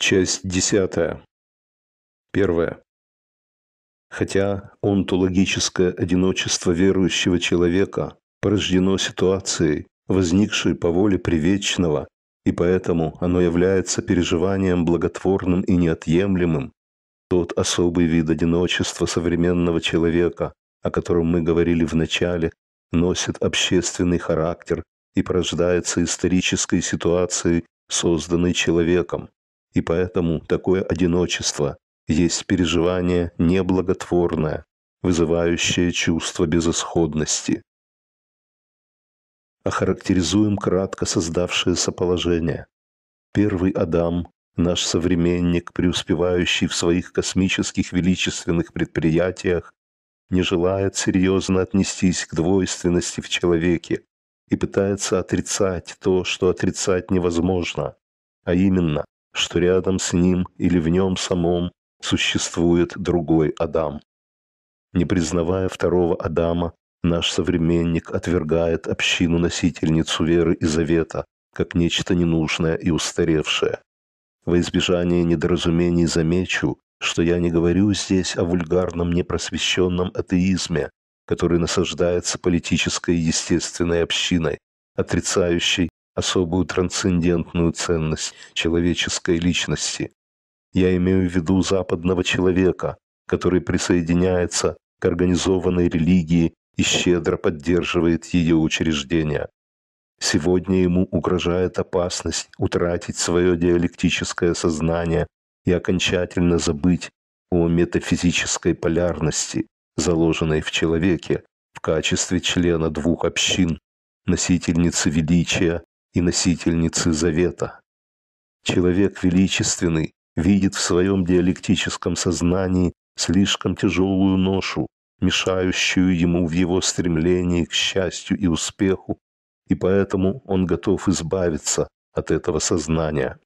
Часть десятая, Первое. Хотя онтологическое одиночество верующего человека порождено ситуацией, возникшей по воле привечного, и поэтому оно является переживанием благотворным и неотъемлемым, тот особый вид одиночества современного человека, о котором мы говорили в начале, носит общественный характер и порождается исторической ситуацией, созданной человеком. И поэтому такое одиночество есть переживание неблаготворное, вызывающее чувство безысходности. Охарактеризуем кратко создавшееся положение. Первый Адам наш современник, преуспевающий в своих космических величественных предприятиях, не желает серьезно отнестись к двойственности в человеке и пытается отрицать то, что отрицать невозможно, а именно что рядом с ним или в нем самом существует другой Адам. Не признавая второго Адама, наш современник отвергает общину-носительницу веры и завета как нечто ненужное и устаревшее. Во избежание недоразумений замечу, что я не говорю здесь о вульгарном непросвещенном атеизме, который насаждается политической и естественной общиной, отрицающей особую трансцендентную ценность человеческой личности. Я имею в виду западного человека, который присоединяется к организованной религии и щедро поддерживает ее учреждения. Сегодня ему угрожает опасность утратить свое диалектическое сознание и окончательно забыть о метафизической полярности, заложенной в человеке в качестве члена двух общин, носительницы величия и носительницы завета. Человек величественный видит в своем диалектическом сознании слишком тяжелую ношу, мешающую ему в его стремлении к счастью и успеху, и поэтому он готов избавиться от этого сознания.